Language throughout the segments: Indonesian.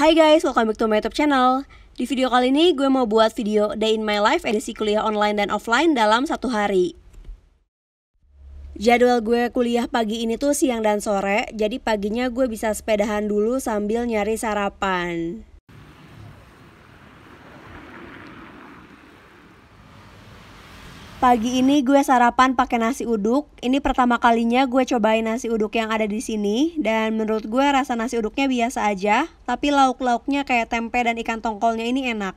Hai guys, welcome back to my YouTube channel. Di video kali ini gue mau buat video Day in My Life edisi kuliah online dan offline dalam satu hari. Jadwal gue kuliah pagi ini tuh siang dan sore, jadi paginya gue bisa sepedahan dulu sambil nyari sarapan. Pagi ini gue sarapan pakai nasi uduk. Ini pertama kalinya gue cobain nasi uduk yang ada di sini dan menurut gue rasa nasi uduknya biasa aja, tapi lauk-lauknya kayak tempe dan ikan tongkolnya ini enak.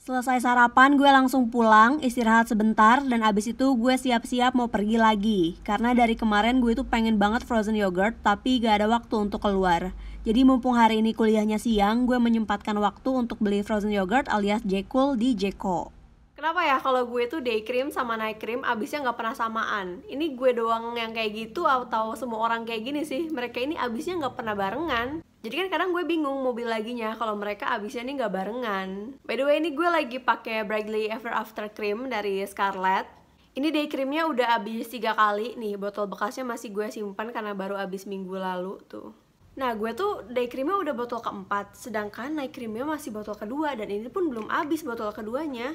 Selesai sarapan, gue langsung pulang, istirahat sebentar, dan abis itu gue siap-siap mau pergi lagi. Karena dari kemarin gue tuh pengen banget frozen yogurt, tapi gak ada waktu untuk keluar. Jadi mumpung hari ini kuliahnya siang, gue menyempatkan waktu untuk beli frozen yogurt alias Jekul di Jeko. Kenapa ya kalau gue tuh day cream sama night cream abisnya nggak pernah samaan? Ini gue doang yang kayak gitu atau semua orang kayak gini sih? Mereka ini abisnya nggak pernah barengan. Jadi kan kadang gue bingung mobil laginya kalau mereka abisnya ini nggak barengan. By the way ini gue lagi pakai Bradley Ever After Cream dari Scarlett. Ini day creamnya udah abis tiga kali nih, botol bekasnya masih gue simpan karena baru abis minggu lalu tuh. Nah, gue tuh day creamnya udah botol keempat, sedangkan night creamnya masih botol kedua dan ini pun belum abis botol keduanya.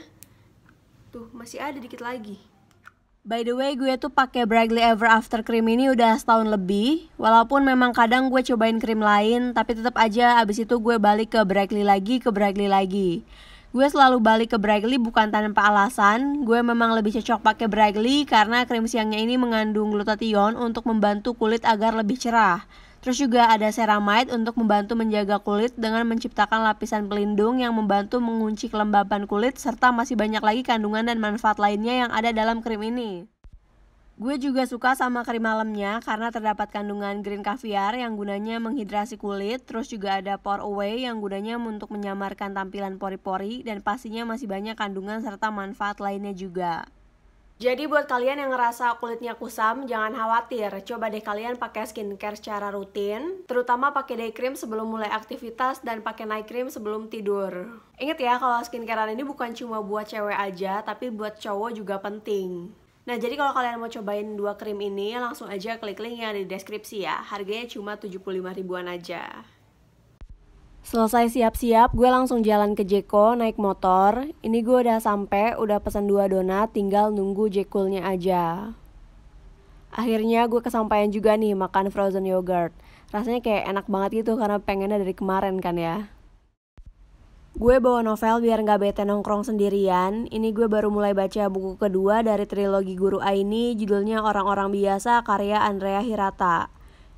Tuh, masih ada dikit lagi. By the way, gue tuh pakai Bradley Ever After Cream ini udah setahun lebih. Walaupun memang kadang gue cobain krim lain, tapi tetap aja abis itu gue balik ke Bradley lagi, ke Bradley lagi. Gue selalu balik ke Bradley bukan tanpa alasan. Gue memang lebih cocok pakai Bradley karena krim siangnya ini mengandung glutathione untuk membantu kulit agar lebih cerah. Terus juga ada ceramide untuk membantu menjaga kulit dengan menciptakan lapisan pelindung yang membantu mengunci kelembaban kulit serta masih banyak lagi kandungan dan manfaat lainnya yang ada dalam krim ini. Gue juga suka sama krim malamnya karena terdapat kandungan green caviar yang gunanya menghidrasi kulit, terus juga ada pore away yang gunanya untuk menyamarkan tampilan pori-pori dan pastinya masih banyak kandungan serta manfaat lainnya juga. Jadi buat kalian yang ngerasa kulitnya kusam, jangan khawatir. Coba deh kalian pakai skincare secara rutin, terutama pakai day cream sebelum mulai aktivitas dan pakai night cream sebelum tidur. Ingat ya kalau skincarean ini bukan cuma buat cewek aja, tapi buat cowok juga penting. Nah, jadi kalau kalian mau cobain dua krim ini, langsung aja klik link yang ada di deskripsi ya. Harganya cuma 75 ribuan aja. Selesai siap-siap, gue langsung jalan ke Jeko naik motor. Ini gue udah sampai, udah pesan dua donat, tinggal nunggu Jekulnya aja. Akhirnya gue kesampaian juga nih makan frozen yogurt. Rasanya kayak enak banget gitu karena pengennya dari kemarin kan ya. Gue bawa novel biar nggak bete nongkrong sendirian. Ini gue baru mulai baca buku kedua dari trilogi Guru Aini, judulnya Orang-orang Biasa karya Andrea Hirata.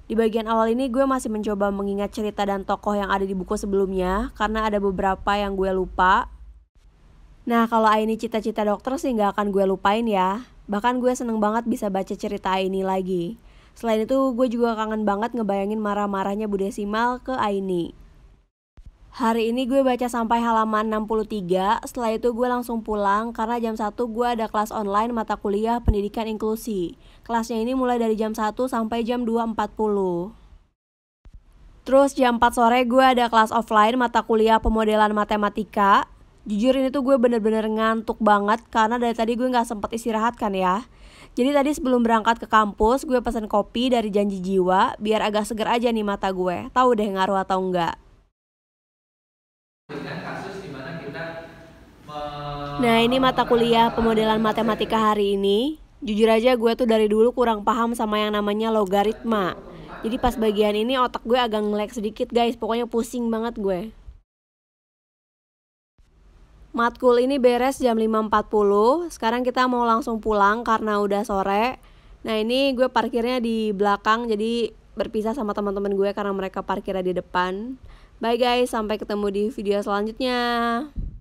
Di bagian awal ini gue masih mencoba mengingat cerita dan tokoh yang ada di buku sebelumnya karena ada beberapa yang gue lupa. Nah kalau Aini cita-cita dokter sih nggak akan gue lupain ya. Bahkan gue seneng banget bisa baca cerita Aini lagi. Selain itu gue juga kangen banget ngebayangin marah-marahnya Bu Desimal ke Aini. Hari ini gue baca sampai halaman 63, setelah itu gue langsung pulang karena jam 1 gue ada kelas online mata kuliah pendidikan inklusi. Kelasnya ini mulai dari jam 1 sampai jam 2.40. Terus jam 4 sore gue ada kelas offline mata kuliah pemodelan matematika. Jujur ini tuh gue bener-bener ngantuk banget karena dari tadi gue gak sempet istirahat kan ya. Jadi tadi sebelum berangkat ke kampus gue pesen kopi dari janji jiwa biar agak seger aja nih mata gue. Tahu deh ngaruh atau enggak. Nah ini mata kuliah pemodelan matematika hari ini Jujur aja gue tuh dari dulu kurang paham sama yang namanya logaritma Jadi pas bagian ini otak gue agak ngelag sedikit guys Pokoknya pusing banget gue Matkul ini beres jam 5.40 Sekarang kita mau langsung pulang karena udah sore Nah ini gue parkirnya di belakang Jadi berpisah sama teman-teman gue karena mereka parkirnya di depan Bye guys, sampai ketemu di video selanjutnya.